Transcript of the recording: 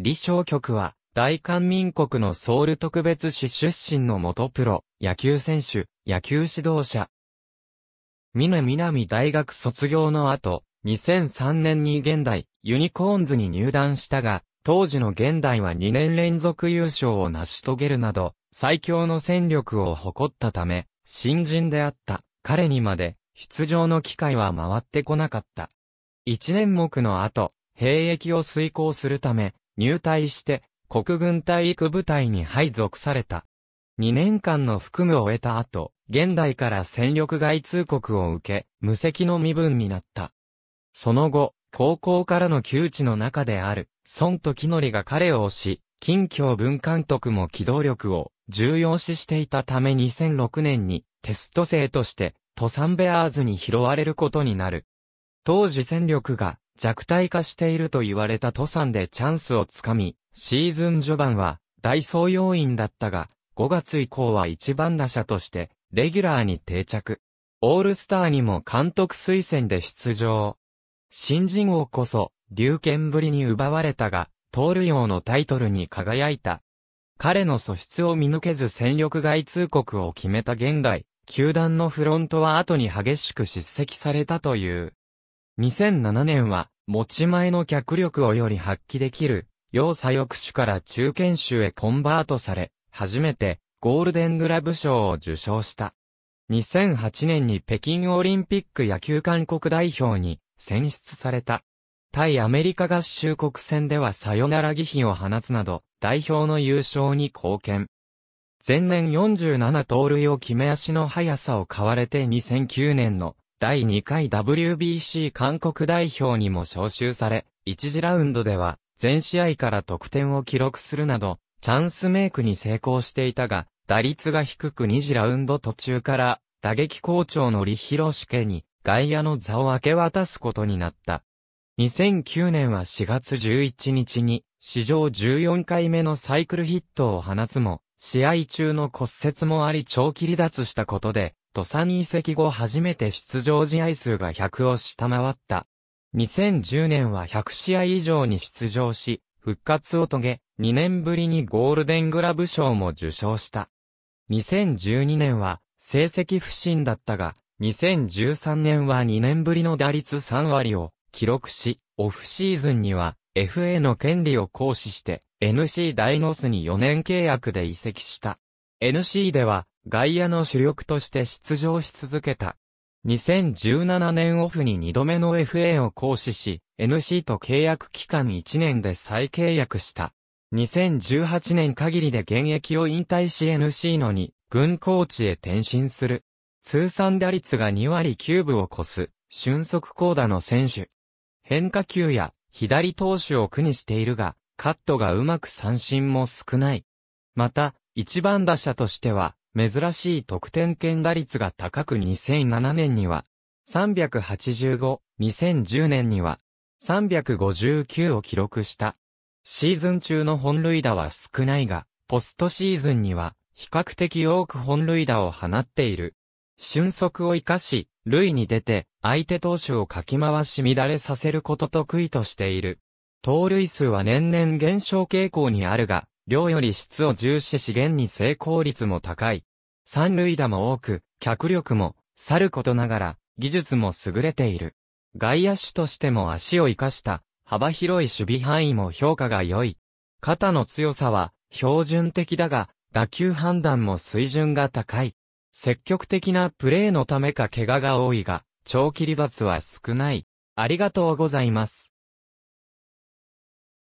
李昌局は、大韓民国のソウル特別市出身の元プロ、野球選手、野球指導者。峰南大学卒業の後、2003年に現代、ユニコーンズに入団したが、当時の現代は2年連続優勝を成し遂げるなど、最強の戦力を誇ったため、新人であった彼にまで出場の機会は回ってこなかった。一年目の後、兵役を遂行するため、入隊して、国軍体育部隊に配属された。2年間の服務を終えた後、現代から戦力外通告を受け、無責の身分になった。その後、高校からの窮地の中である、孫との則が彼を推し、近況文監督も機動力を重要視していたため2006年にテスト生として、トサンベアーズに拾われることになる。当時戦力が弱体化していると言われた登山でチャンスをつかみ、シーズン序盤は大ー要員だったが、5月以降は一番打者として、レギュラーに定着。オールスターにも監督推薦で出場。新人王こそ、龍剣ぶりに奪われたが、盗塁王のタイトルに輝いた。彼の素質を見抜けず戦力外通告を決めた現代、球団のフロントは後に激しく叱責されたという。2007年は、持ち前の脚力をより発揮できる、要左翼手から中堅手へコンバートされ、初めて、ゴールデングラブ賞を受賞した。2008年に北京オリンピック野球韓国代表に選出された。対アメリカ合衆国戦ではサヨナラ疑品を放つなど、代表の優勝に貢献。前年47盗塁を決め足の速さを買われて2009年の第2回 WBC 韓国代表にも招集され、1次ラウンドでは、全試合から得点を記録するなど、チャンスメイクに成功していたが、打率が低く2次ラウンド途中から、打撃好調の李博志家に、外野の座を明け渡すことになった。2009年は4月11日に、史上14回目のサイクルヒットを放つも、試合中の骨折もあり長期離脱したことで、ト佐に移籍後初めて出場試合数が100を下回った。2010年は100試合以上に出場し、復活を遂げ、2年ぶりにゴールデングラブ賞も受賞した。2012年は成績不振だったが、2013年は2年ぶりの打率3割を記録し、オフシーズンには FA の権利を行使して NC ダイノスに4年契約で移籍した。NC では外野の主力として出場し続けた。2017年オフに2度目の FA を行使し、NC と契約期間1年で再契約した。2018年限りで現役を引退し NC の2、軍コーチへ転身する。通算打率が2割9分を超す、俊足高打の選手。変化球や左投手を苦にしているが、カットがうまく三振も少ない。また、一番打者としては、珍しい得点圏打率が高く2007年には、385、2010年には、359を記録した。シーズン中の本塁打は少ないが、ポストシーズンには、比較的多く本塁打を放っている。俊足を生かし、塁に出て、相手投手をかき回し乱れさせること得意としている。盗塁数は年々減少傾向にあるが、量より質を重視し現に成功率も高い。三塁打も多く、脚力も、さることながら、技術も優れている。外野手としても足を生かした、幅広い守備範囲も評価が良い。肩の強さは、標準的だが、打球判断も水準が高い。積極的なプレーのためか怪我が多いが、長期離脱は少ない。ありがとうございます。